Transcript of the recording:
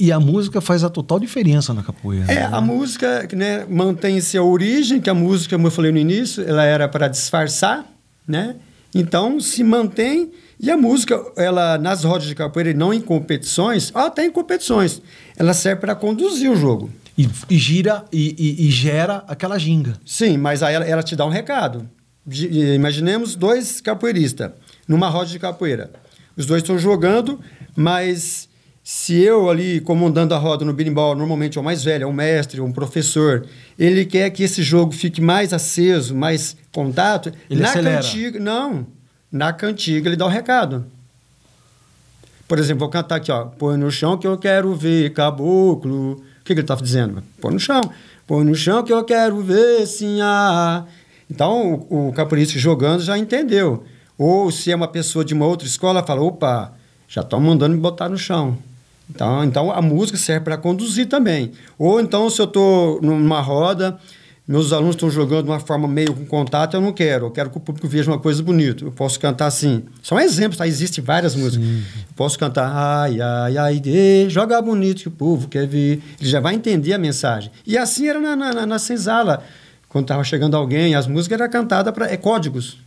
E a música faz a total diferença na capoeira. É, né? a música né, mantém-se a origem, que a música, como eu falei no início, ela era para disfarçar, né? Então, se mantém. E a música, ela nas rodas de capoeira e não em competições, até em competições, ela serve para conduzir o jogo. E, e gira e, e, e, gera aquela ginga. Sim, mas aí ela, ela te dá um recado. Imaginemos dois capoeiristas numa roda de capoeira. Os dois estão jogando, mas se eu ali comandando a roda no berimbau, normalmente é o mais velho, é um mestre, é um professor, ele quer que esse jogo fique mais aceso, mais contato. Ele na acelera. cantiga, não. Na cantiga ele dá o um recado. Por exemplo, vou cantar aqui, ó. Põe no chão que eu quero ver caboclo. O que, que ele está dizendo? Põe no chão. Põe no chão que eu quero ver sinhá. Então, o, o capoeirista jogando já entendeu. Ou se é uma pessoa de uma outra escola, fala, opa, já estão mandando me botar no chão. Então, então a música serve para conduzir também. Ou então, se eu estou numa roda, meus alunos estão jogando de uma forma meio com contato, eu não quero. Eu quero que o público veja uma coisa bonita. Eu posso cantar assim. São exemplos, tá? Existem várias músicas. Eu posso cantar, ai, ai, ai, de, joga bonito que o povo quer ver. Ele já vai entender a mensagem. E assim era na, na, na, na senzala. Quando estava chegando alguém, as músicas eram cantadas para é, códigos.